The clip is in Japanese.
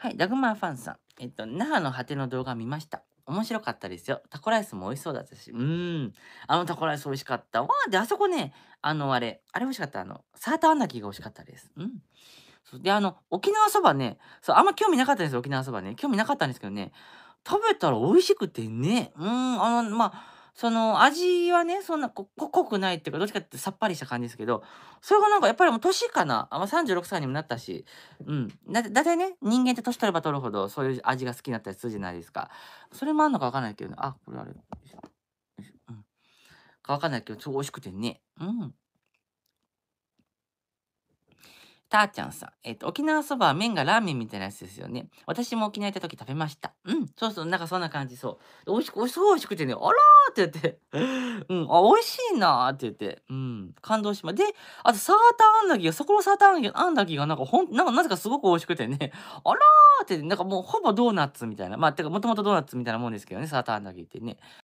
はい、ラグマーファンさん。えっと、那覇の果ての動画見ました。面白かったですよ。タコライスも美味しそうだったし。うん。あのタコライス美味しかった。わあ、で、あそこね、あの、あれ、あれ美味しかった。あの、サーターアンダギーが美味しかったです。うん。で、あの、沖縄そばね、そう、あんま興味なかったんです沖縄そばね。興味なかったんですけどね、食べたら美味しくてね。うん、あの、まあ、その味はね、そんなこ濃くないっていうか、どっちかってさっぱりした感じですけど、それがなんかやっぱりもう年かな。まあ、36歳にもなったし、うん。だだいたいね、人間って年取れば取るほどそういう味が好きになったりするじゃないですか。それもあるのかわかんないけどね。あ、これあれ。うん。かわかんないけど、超美味しくてね。うん。たーちゃんさん。えっ、ー、と、沖縄そばは麺がラーメンみたいなやつですよね。私も沖縄行った時食べました。うん、そうそう、なんかそんな感じ、そう。美味しく、美味し美味しくてね、あらーって言って、うん、あ、美味しいなーって言って、うん、感動しま。で、あとサーターアンダギーが、そこのサーターアンダギーアンダギーがなんかほん、なんかなぜかすごく美味しくてね、あらーって、なんかもうほぼドーナツみたいな。まあ、てか、もともとドーナツみたいなもんですけどね、サーターアンダギーってね。